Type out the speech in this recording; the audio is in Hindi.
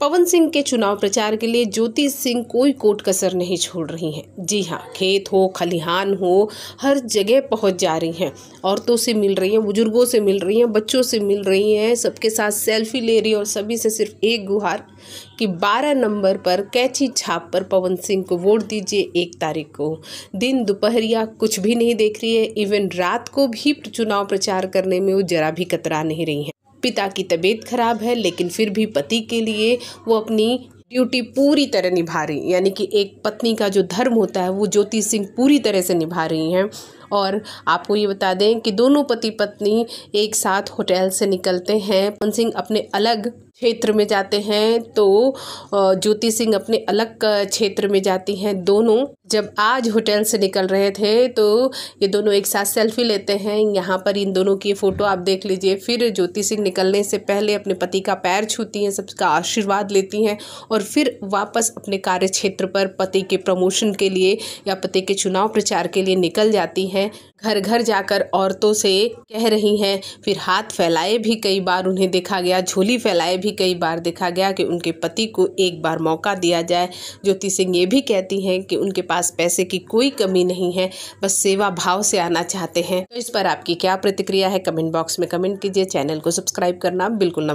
पवन सिंह के चुनाव प्रचार के लिए ज्योति सिंह कोई कोट कसर नहीं छोड़ रही हैं जी हाँ खेत हो खलिहान हो हर जगह पहुंच जा रही हैं औरतों से मिल रही हैं बुजुर्गों से मिल रही हैं बच्चों से मिल रही हैं सबके साथ सेल्फी ले रही हैं और सभी से सिर्फ एक गुहार कि 12 नंबर पर कैची छाप पर पवन सिंह को वोट दीजिए एक तारीख को दिन दोपहरिया कुछ भी नहीं देख रही है इवन रात को भी चुनाव प्रचार करने में वो जरा भी कतरा नहीं रही हैं पिता की तबीयत खराब है लेकिन फिर भी पति के लिए वो अपनी ड्यूटी पूरी तरह निभा रही यानी कि एक पत्नी का जो धर्म होता है वो ज्योति सिंह पूरी तरह से निभा रही हैं और आपको ये बता दें कि दोनों पति पत्नी एक साथ होटल से निकलते हैं पवन सिंह अपने अलग क्षेत्र में जाते हैं तो ज्योति सिंह अपने अलग क्षेत्र में जाती हैं दोनों जब आज होटल से निकल रहे थे तो ये दोनों एक साथ सेल्फी लेते हैं यहाँ पर इन दोनों की फ़ोटो आप देख लीजिए फिर ज्योति सिंह निकलने से पहले अपने पति का पैर छूती हैं सबका आशीर्वाद लेती हैं और फिर वापस अपने कार्य क्षेत्र पर पति के प्रमोशन के लिए या पति के चुनाव प्रचार के लिए निकल जाती हैं घर घर जाकर औरतों से कह रही हैं फिर हाथ फैलाए भी कई बार उन्हें देखा गया झोली फैलाए भी कई बार देखा गया कि उनके पति को एक बार मौका दिया जाए ज्योति सिंह ये भी कहती हैं कि उनके पास पैसे की कोई कमी नहीं है बस सेवा भाव से आना चाहते हैं तो इस पर आपकी क्या प्रतिक्रिया है कमेंट बॉक्स में कमेंट कीजिए चैनल को सब्सक्राइब करना बिल्कुल